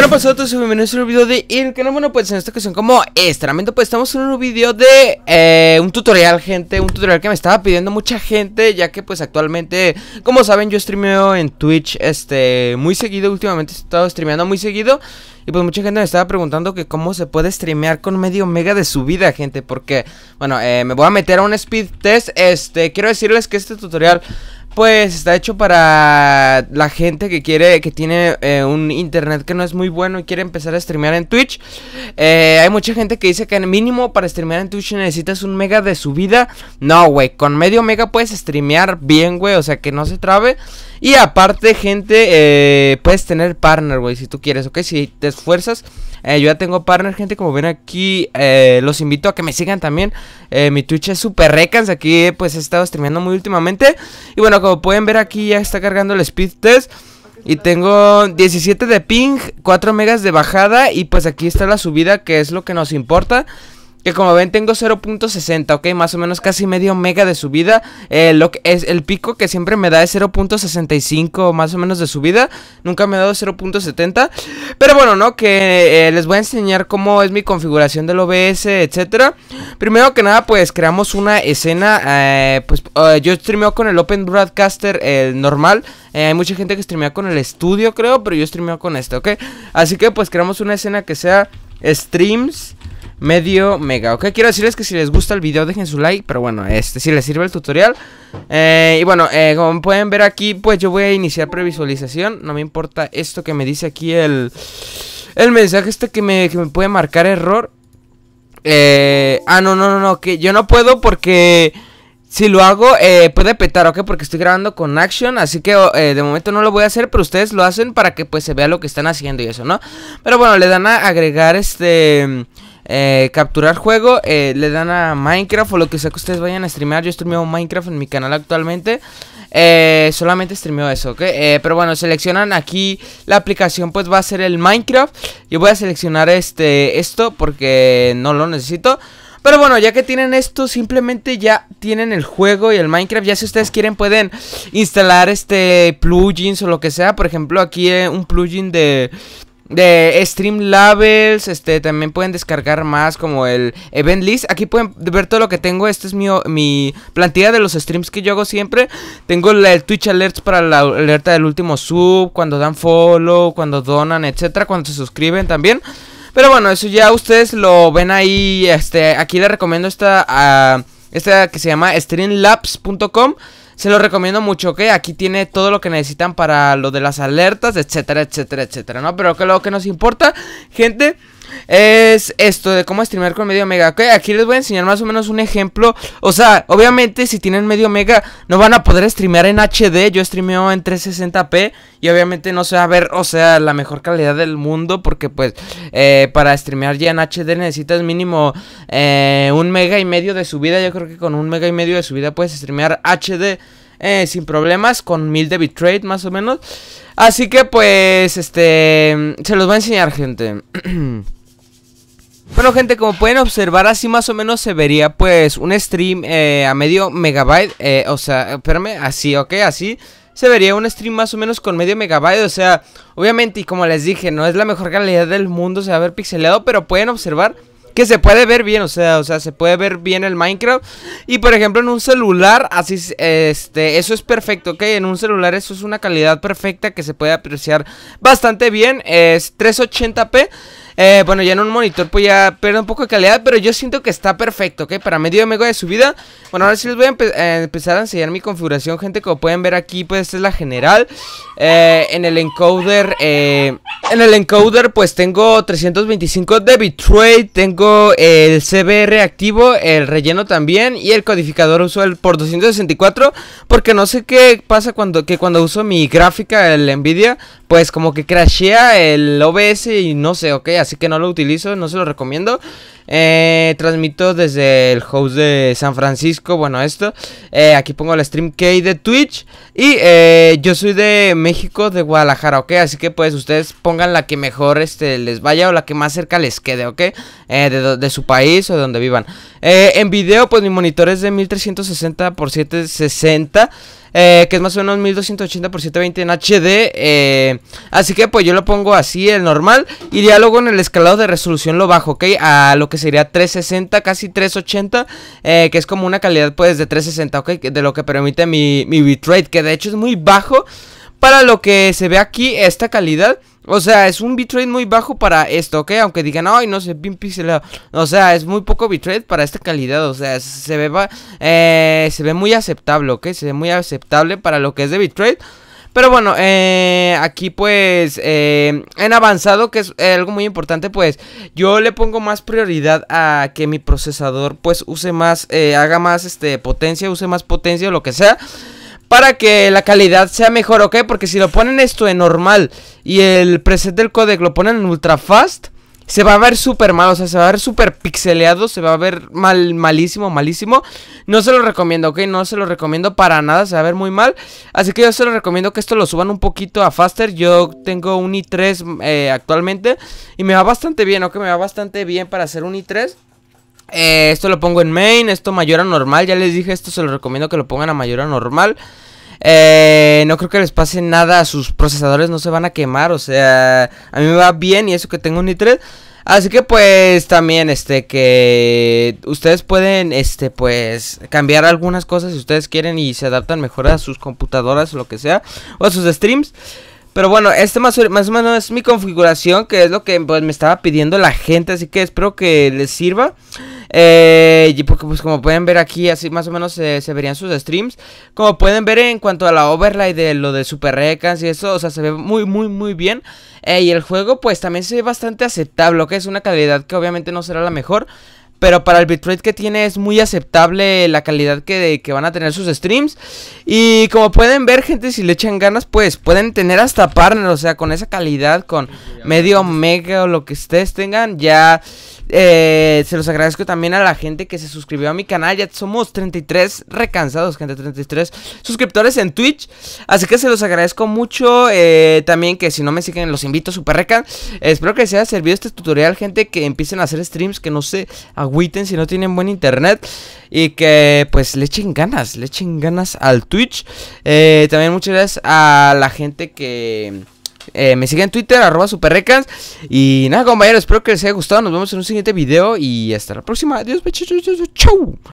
Bueno, pues a todos bienvenidos a un nuevo video de el canal. Bueno, pues en esta ocasión, como estrenamiento pues estamos en un video de eh, un tutorial, gente. Un tutorial que me estaba pidiendo mucha gente, ya que pues actualmente, como saben, yo streameo en Twitch este muy seguido. Últimamente he estado streameando muy seguido. Y pues mucha gente me estaba preguntando que cómo se puede streamear con medio mega de subida, gente. Porque, bueno, eh, me voy a meter a un speed test. Este, quiero decirles que este tutorial pues está hecho para la gente que quiere, que tiene eh, un internet que no es muy bueno y quiere empezar a streamear en Twitch. Eh, hay mucha gente que dice que mínimo para streamear en Twitch necesitas un mega de subida. No, güey, con medio mega puedes streamear bien, güey, o sea que no se trabe. Y aparte, gente, eh, puedes tener partner, güey, si tú quieres, ¿ok? Si te esfuerzas. Eh, yo ya tengo partner, gente, como ven aquí. Eh, los invito a que me sigan también. mi Twitch es super recans. Aquí, pues, he estado streameando muy últimamente. Y bueno, como pueden ver aquí, ya está cargando el speed test. Y tengo 17 de ping, 4 megas de bajada. Y pues aquí está la subida, que es lo que nos importa. Que como ven tengo 0.60, ok, más o menos casi medio mega de subida eh, lo que es El pico que siempre me da es 0.65 más o menos de subida Nunca me ha dado 0.70 Pero bueno, ¿no? Que eh, les voy a enseñar cómo es mi configuración del OBS, etcétera Primero que nada, pues creamos una escena eh, Pues yo streameo con el Open Broadcaster normal Hay mucha gente que streamea con el estudio, creo, pero yo streameo con este, ok Así que pues creamos una escena que sea streams medio mega, ¿ok? Quiero decirles que si les gusta el video dejen su like, pero bueno, este si les sirve el tutorial. Eh, y bueno, eh, como pueden ver aquí, pues yo voy a iniciar previsualización. No me importa esto que me dice aquí el, el mensaje este que me, puede marcar error. Eh, ah, no, no, no, no, que yo no puedo porque... Si lo hago, puede petar, ¿ok? Porque estoy grabando con Action, así que oh, de momento no lo voy a hacer, pero ustedes lo hacen para que pues se vea lo que están haciendo y eso, ¿no? Pero bueno, le dan a agregar este... Eh, capturar juego, eh, le dan a Minecraft o lo que sea que ustedes vayan a streamear. Yo streameo Minecraft en mi canal actualmente. Eh, solamente streameo eso, ¿ok? Eh, pero bueno, seleccionan aquí la aplicación, pues va a ser el Minecraft. Yo voy a seleccionar este esto porque no lo necesito. Pero bueno, ya que tienen esto, simplemente ya tienen el juego y el Minecraft. Ya si ustedes quieren pueden instalar este plugins o lo que sea. Por ejemplo, aquí un plugin de de Streamlabels, este, también pueden descargar más como el Event List. Aquí pueden ver todo lo que tengo. Esta es mi, mi plantilla de los streams que yo hago siempre. Tengo la, el Twitch Alerts para la alerta del último sub, cuando dan follow, cuando donan, etcétera, cuando se suscriben también. Pero bueno, eso ya ustedes lo ven ahí. Este, aquí les recomiendo esta, ah, esta que se llama streamlabs.com. Se lo recomiendo mucho, ¿ok? Aquí tiene todo lo que necesitan para lo de las alertas, etcétera, etcétera, etcétera, ¿no? Pero que lo que nos importa, gente es esto de cómo streamear con medio mega. Ok, aquí les voy a enseñar más o menos un ejemplo. O sea, obviamente si tienen medio mega no van a poder streamear en HD. Yo streameo en 360p y obviamente no se va a ver, o sea, la mejor calidad del mundo porque pues eh, para streamear ya en HD necesitas mínimo eh, un mega y medio de subida. Yo creo que con un mega y medio de subida puedes streamear HD. Eh, sin problemas, con 1000 de bitrate más o menos. Así que pues, este, se los voy a enseñar gente. Bueno gente, como pueden observar, así más o menos se vería pues un stream eh, a medio megabyte, eh, o sea, espérame, así, ok, así se vería un stream más o menos con medio megabyte, o sea, obviamente y como les dije, no es la mejor calidad del mundo, se va a ver pixelado, pero pueden observar que se puede ver bien, o sea, o sea, se puede ver bien el Minecraft y por ejemplo en un celular, así este, eso es perfecto, ok, en un celular eso es una calidad perfecta que se puede apreciar bastante bien, es 380p eh, bueno, ya en un monitor pues ya pierde un poco de calidad, pero yo siento que está perfecto, ¿ok? Para medio mega de subida. Bueno, ahora sí les voy a eh, empezar a enseñar mi configuración, gente. Como pueden ver aquí, pues esta es la general. Eh, en el encoder, en el encoder pues tengo 325 de bitrate, tengo el CBR activo, el relleno también y el codificador uso el por 264 porque no sé qué pasa cuando que cuando uso mi gráfica, el Nvidia, pues como que crashea el OBS y no sé, ok, así que no lo utilizo, no se lo recomiendo. Eh, transmito desde el host de San Francisco, bueno, esto. Eh, aquí pongo el stream key de Twitch. Y eh, yo soy de México, de Guadalajara, ¿ok? Así que pues ustedes pongan la que mejor este, les vaya o la que más cerca les quede, ¿ok? De, su país o de donde vivan. en video, pues mi monitor es de 1360 x 760. que es más o menos 1280 por 720 en HD. así que pues yo lo pongo así, el normal. Y diálogo en el escalado de resolución lo bajo, ¿ok? A lo que sería 360, casi 380, eh, que es como una calidad pues de 360, ok, de lo que permite mi, mi bitrate, que de hecho es muy bajo para lo que se ve aquí, esta calidad. O sea, es un bitrate muy bajo para esto, ¿ok? Aunque digan, ay, no sé, bien pixelado. O sea, es muy poco bitrate para esta calidad. O sea, se ve, eh, se ve muy aceptable, ¿ok? Se ve muy aceptable para lo que es de bitrate. Pero bueno, eh, aquí pues eh, en avanzado, que es eh, algo muy importante, pues yo le pongo más prioridad a que mi procesador pues use más, haga más este potencia, use más potencia o lo que sea. Para que la calidad sea mejor, ¿ok? Porque si lo ponen esto en normal y el preset del codec lo ponen en ultra fast, se va a ver súper mal, o sea, se va a ver súper pixeleado, se va a ver mal, malísimo, malísimo. No se lo recomiendo, ¿ok? No se lo recomiendo para nada, se va a ver muy mal. Así que yo se lo recomiendo que esto lo suban un poquito a Faster. Yo tengo un i3 eh, actualmente y me va bastante bien, ¿ok? Me va bastante bien para hacer un i3. Eh, esto lo pongo en main, esto mayor a normal, ya les dije, esto se lo recomiendo que lo pongan a mayor a normal. Eh, no creo que les pase nada a sus procesadores, no se van a quemar. O sea, a mí me va bien y eso que tengo un i3. Así que pues también este que ustedes pueden este pues cambiar algunas cosas si ustedes quieren y se adaptan mejor a sus computadoras o lo que sea o a sus streams. Pero bueno, este más, más o menos es mi configuración que es lo que pues, me estaba pidiendo la gente, así que espero que les sirva. Eh, y porque, pues como pueden ver aquí, así más o menos se verían sus streams. Como pueden ver en cuanto a la overlay de lo de Super Recans y eso, o sea, se ve muy, muy, muy bien. Eh, y el juego, pues también se ve bastante aceptable, que es una calidad que obviamente no será la mejor. Pero para el bitrate que tiene es muy aceptable la calidad que, que van a tener sus streams. Y como pueden ver, gente, si le echan ganas, pues pueden tener hasta partner. O sea, con esa calidad, con medio mega o lo que ustedes tengan, ya eh, se los agradezco también a la gente que se suscribió a mi canal. Ya somos 33 recansados, gente. 33 suscriptores en Twitch. Así que se los agradezco mucho. Eh, también que si no me siguen, los invito super recan. espero que les haya servido este tutorial, gente. Que empiecen a hacer streams. Que no se agüiten si no tienen buen internet. Y que pues le echen ganas. Le echen ganas al Twitch. Eh, también muchas gracias a la gente que... Eh, me siguen en Twitter, arroba superrecas. Y nada, compañeros, espero que les haya gustado. Nos vemos en un siguiente video y hasta la próxima. Adiós, Chau.